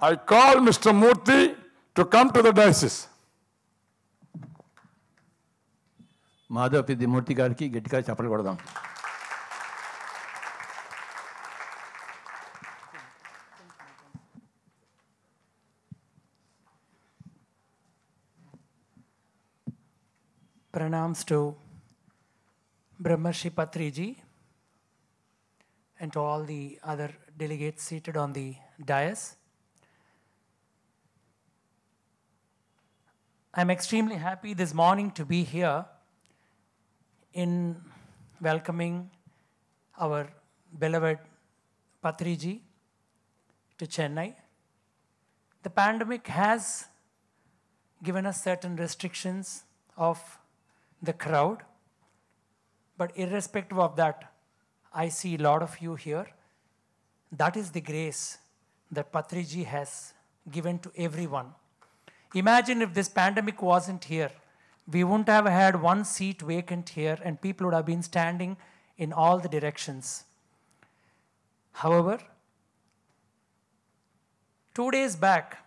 I called Mr. Murthy to come to the diocese. Madhava Peddi Murthy Pranams to Brahmarshi Patriji and to all the other delegates seated on the dais. I'm extremely happy this morning to be here in welcoming our beloved Patriji to Chennai. The pandemic has given us certain restrictions of the crowd, but irrespective of that, I see a lot of you here. That is the grace that Patriji has given to everyone. Imagine if this pandemic wasn't here. We wouldn't have had one seat vacant here, and people would have been standing in all the directions. However, two days back,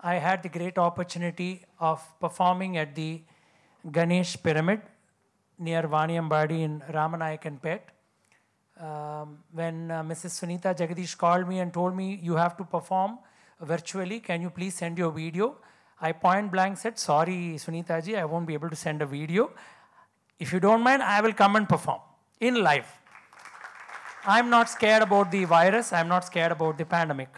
I had the great opportunity of performing at the Ganesh Pyramid near Vaniambadi in Ramanayakanpet. Um, when uh, Mrs. Sunita Jagadish called me and told me, you have to perform virtually, can you please send your video? I point blank said, sorry, Sunita ji, I won't be able to send a video. If you don't mind, I will come and perform in live. I'm not scared about the virus. I'm not scared about the pandemic.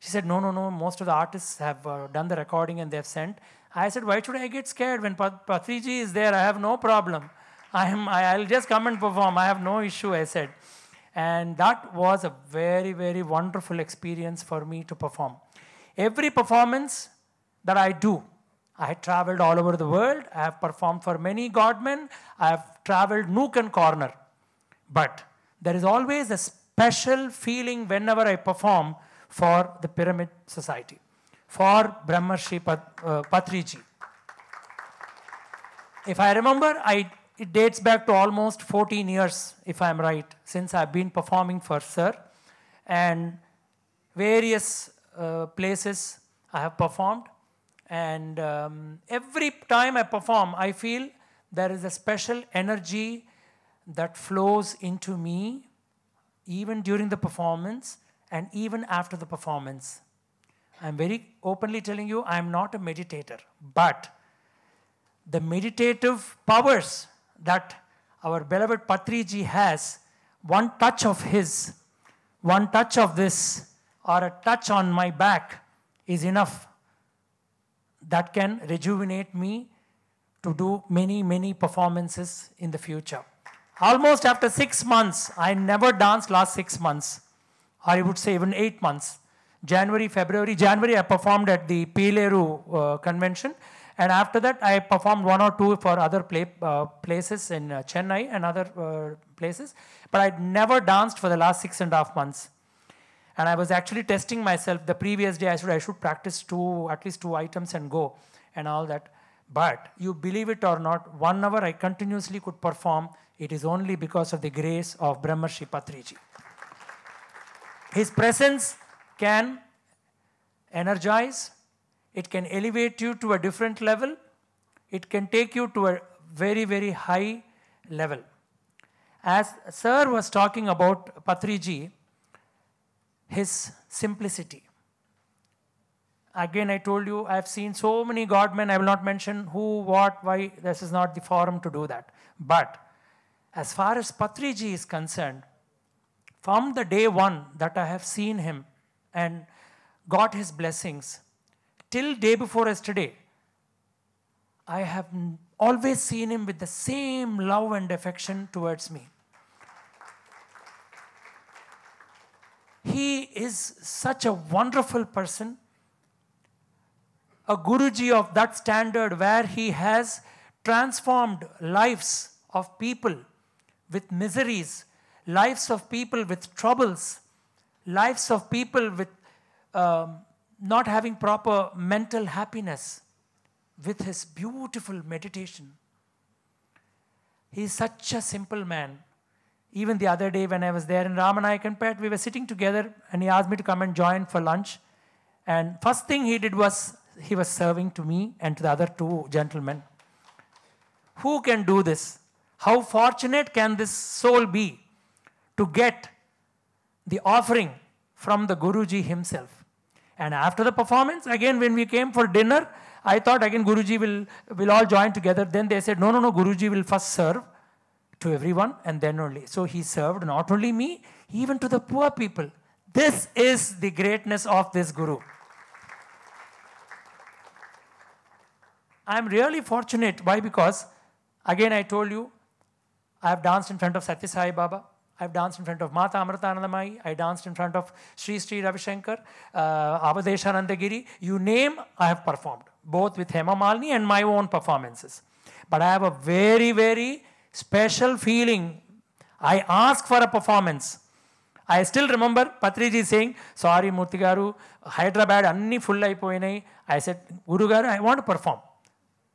She said, no, no, no. Most of the artists have uh, done the recording and they've sent. I said, why should I get scared when Pat- Patriji is there? I have no problem. I'm, I, will just come and perform. I have no issue, I said. And that was a very, very wonderful experience for me to perform. Every performance, that I do. I have traveled all over the world. I have performed for many godmen. I have traveled nook and corner. But there is always a special feeling whenever I perform for the Pyramid Society, for Brahmarshi uh, Patriji. If I remember, I, it dates back to almost 14 years, if I'm right, since I've been performing for Sir. And various uh, places I have performed. And um, every time I perform, I feel there is a special energy that flows into me, even during the performance and even after the performance. I'm very openly telling you, I'm not a meditator, but the meditative powers that our beloved Patriji has, one touch of his, one touch of this, or a touch on my back is enough that can rejuvenate me to do many, many performances in the future. Almost after six months, I never danced last six months, or I would say even eight months. January, February, January, I performed at the Pileru uh, convention. And after that, I performed one or two for other play, uh, places in uh, Chennai and other uh, places. But I'd never danced for the last six and a half months. And I was actually testing myself the previous day. I should, I should practice two, at least two items and go and all that. But you believe it or not, one hour I continuously could perform. It is only because of the grace of Brahmarshi Patriji. His presence can energize, it can elevate you to a different level, it can take you to a very, very high level. As Sir was talking about Patriji, his simplicity. Again, I told you, I've seen so many godmen, I will not mention who, what, why, this is not the forum to do that. But as far as Patriji is concerned, from the day one that I have seen him and got his blessings, till day before yesterday, I have always seen him with the same love and affection towards me. He is such a wonderful person, a Guruji of that standard where he has transformed lives of people with miseries, lives of people with troubles, lives of people with um, not having proper mental happiness with his beautiful meditation. He is such a simple man. Even the other day when I was there in Ram and Pet, we were sitting together and he asked me to come and join for lunch. And first thing he did was he was serving to me and to the other two gentlemen. Who can do this? How fortunate can this soul be to get the offering from the Guruji himself? And after the performance, again when we came for dinner, I thought again Guruji will will all join together. Then they said, no, no, no, Guruji will first serve to everyone and then only. So he served not only me, even to the poor people. This is the greatness of this Guru. I'm really fortunate. Why? Because, again, I told you, I've danced in front of Satya Sai Baba. I've danced in front of Mata Amritanandamayi. I danced in front of Sri Sri Ravishankar, uh, Abadeshanandagiri. You name, I have performed, both with Hema Malini and my own performances. But I have a very, very special feeling. I ask for a performance. I still remember Patriji saying, sorry Murthy garu, Hyderabad anni full aipoyinayi. I said, Guru garu, I want to perform.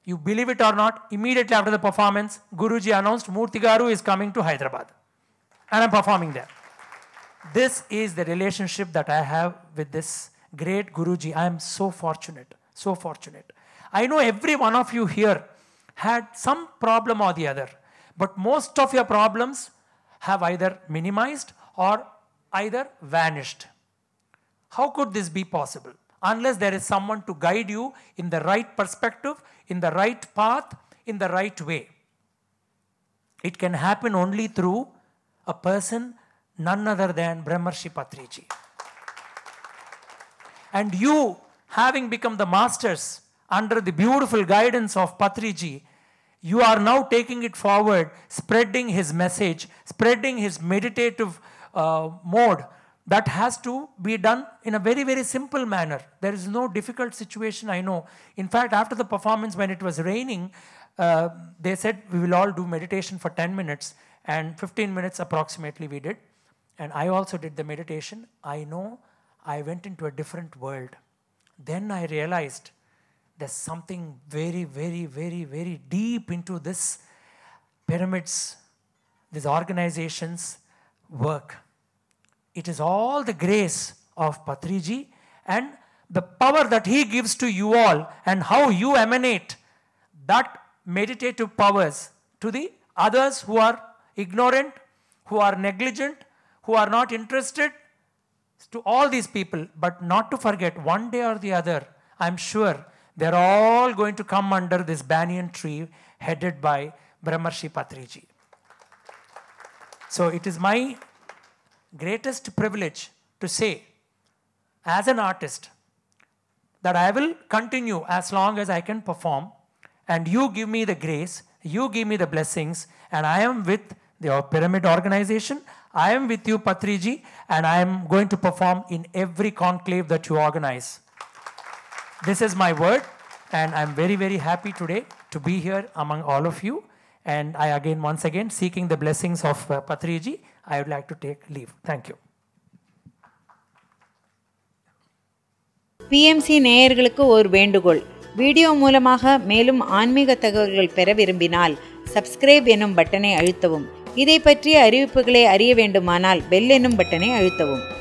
You believe it or not, immediately after the performance, Guruji announced Murthy garu is coming to Hyderabad. And I'm performing there. this is the relationship that I have with this great Guruji. I am so fortunate, so fortunate. I know every one of you here had some problem or the other. But most of your problems have either minimized or either vanished. How could this be possible? Unless there is someone to guide you in the right perspective, in the right path, in the right way. It can happen only through a person none other than Brahmarshi Patriji. And you, having become the masters under the beautiful guidance of Patriji, you are now taking it forward, spreading his message, spreading his meditative uh, mode. That has to be done in a very, very simple manner. There is no difficult situation, I know. In fact, after the performance, when it was raining, uh, they said we will all do meditation for 10 minutes, and 15 minutes approximately we did. And I also did the meditation. I know I went into a different world. Then I realized there's something very, very, very, very deep into this pyramids, this organizations work. It is all the grace of Patriji and the power that he gives to you all and how you emanate that meditative powers to the others who are ignorant, who are negligent, who are not interested, to all these people, but not to forget one day or the other, I'm sure they're all going to come under this banyan tree headed by Brahmarshi Patriji. So it is my greatest privilege to say, as an artist, that I will continue as long as I can perform, and you give me the grace, you give me the blessings, and I am with the pyramid organization. I am with you, Patriji, and I am going to perform in every conclave that you organize. This is my word, and I'm very, very happy today to be here among all of you. And I again, once again, seeking the blessings of uh, Patriji, I would like to take leave. Thank you. BMC நேயர்களுக்கு ஒரு வேண்டுகோள் video மூலமாக மேலும் ஆன்மீக தகவல்கள் பெற விரும்பினால் subscribe எனும் பட்டனை அழுத்தவும் இதை பற்றிய அறிவிப்புகளை அறிய வேண்டுமானால் பெல் எனும் பட்டனை அழுத்தவும்